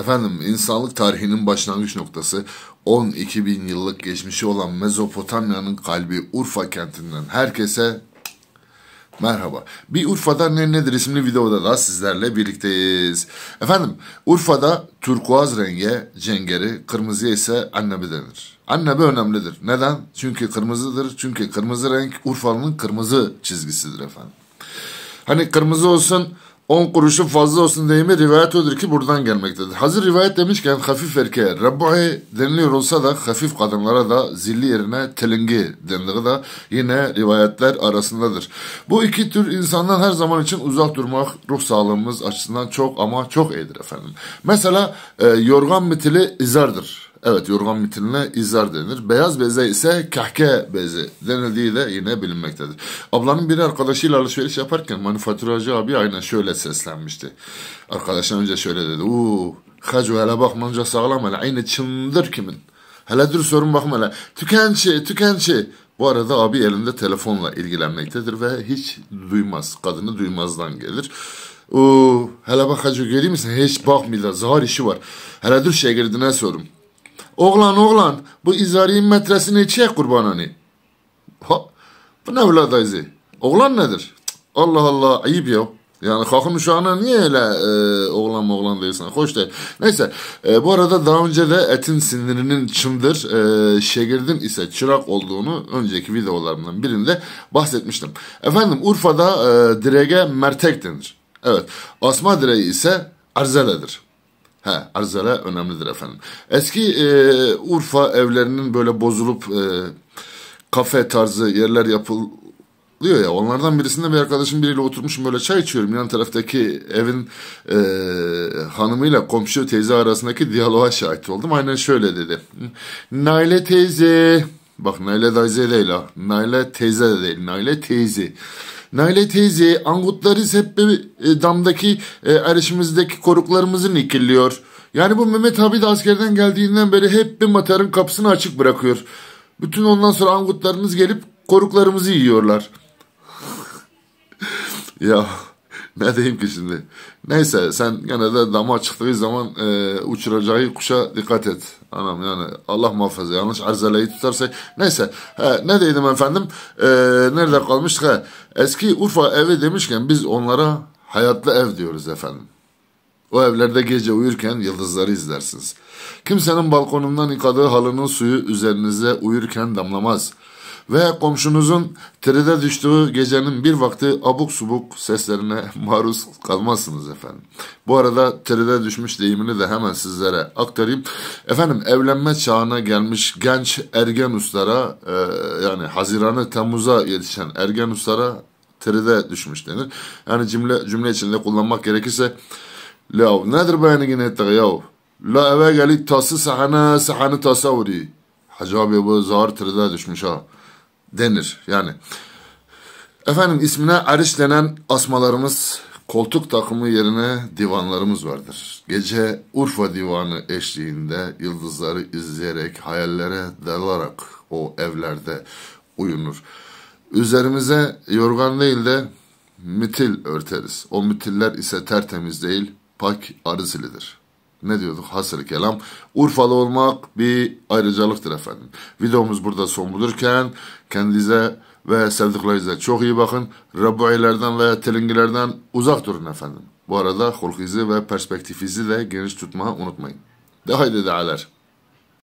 Efendim insanlık tarihinin başlangıç noktası 12 bin yıllık geçmişi olan Mezopotamya'nın kalbi Urfa kentinden herkese merhaba. Bir Urfa'da ne nedir isimli videoda da sizlerle birlikteyiz. Efendim Urfa'da turkuaz renge cengeri, kırmızı ise annebe denir. Annebe önemlidir. Neden? Çünkü kırmızıdır. Çünkü kırmızı renk Urfa'nın kırmızı çizgisidir efendim. Hani kırmızı olsun 10 kuruşu fazla olsun deyimi rivayet odur ki buradan gelmektedir. Hazır rivayet demişken hafif erkeğe Rabbu'i deniliyor olsa da hafif kadınlara da zilli yerine telingi denildiği da yine rivayetler arasındadır. Bu iki tür insandan her zaman için uzak durmak ruh sağlığımız açısından çok ama çok iyidir efendim. Mesela e, yorgan mitili izardır. Evet yorgan mitiline izar denir. Beyaz beze ise kahke bezi denildiği de yine bilinmektedir. Ablanın bir arkadaşıyla alışveriş yaparken manifaturacı abi aynen şöyle seslenmişti. Arkadaşın önce şöyle dedi. Uuu hacu hele bakmanca sağlam hele aynı çındır kimin. Hele dur sorun bakma hele. Tükençi tükençi. Bu arada abi elinde telefonla ilgilenmektedir ve hiç duymaz. Kadını duymazdan gelir. Uuu hele bak hacı göreyim misin? Hiç bakmıyor. Zahar işi var. Hele dur şey girdiğine sorum. Oğlan oğlan bu izariyin metresini çek kurbanını. Hani? Ha, bu ne evladayızı? Oğlan nedir? Allah Allah ayıp ya. Yani şu ana niye öyle e, oğlan mı oğlan diyorsun? Hoş değil. Neyse e, bu arada daha önce de etin sinirinin çındır e, şegirdin ise çırak olduğunu önceki videolarımdan birinde bahsetmiştim. Efendim Urfa'da e, direğe mertek denir. Evet asma direği ise erzeledir. He, arızalar önemlidir efendim. Eski e, Urfa evlerinin böyle bozulup e, kafe tarzı yerler yapılıyor ya. Onlardan birisinde bir arkadaşım biriyle oturmuşum böyle çay içiyorum. Yan taraftaki evin e, hanımıyla komşu teyze arasındaki diyaloğa şahit oldum. Aynen şöyle dedi. Naile teyze... Bak Naile dayze değil ha. Naile teyze de değil. Naile teyze. Naile teyze angutları seppe e, damdaki e, erişimizdeki koruklarımızı nikilliyor. Yani bu Mehmet abi de askerden geldiğinden beri hep bir matarın kapısını açık bırakıyor. Bütün ondan sonra angutlarımız gelip koruklarımızı yiyorlar. ya... Ne diyeyim ki şimdi? Neyse sen gene de dama çıktığı zaman e, uçuracağı kuşa dikkat et. Anam yani Allah muhafaza yanlış arzeleyi tutarsa. Neyse he, ne dedim efendim? E, nerede kalmıştık? He? Eski Urfa evi demişken biz onlara hayatlı ev diyoruz efendim. O evlerde gece uyurken yıldızları izlersiniz. Kimsenin balkonundan yıkadığı halının suyu üzerinize uyurken damlamaz.'' ve komşunuzun trede düştüğü gecenin bir vakti abuk subuk seslerine maruz kalmazsınız efendim. Bu arada trede düşmüş deyimini de hemen sizlere aktarayım. Efendim evlenme çağına gelmiş genç ergen ustara e, yani Haziran'ı Temmuz'a yetişen ergen ustara trede düşmüş denir. Yani cümle cümle içinde kullanmak gerekirse Lav nedir beni yine ettik yav? La eve gelip tası sahane sahane tasavvuri. Hacı abi bu zar trede düşmüş ha denir. Yani efendim ismine eriş denen asmalarımız koltuk takımı yerine divanlarımız vardır. Gece Urfa divanı eşliğinde yıldızları izleyerek hayallere dalarak o evlerde uyunur. Üzerimize yorgan değil de mitil örteriz. O mitiller ise tertemiz değil, pak arı ne diyorduk hasır kelam. Urfalı olmak bir ayrıcalıktır efendim. Videomuz burada son bulurken kendinize ve sevdiklerinize çok iyi bakın. Rabailerden ve telingilerden uzak durun efendim. Bu arada hulkizi ve perspektifizi de geniş tutmayı unutmayın. De haydi dealer.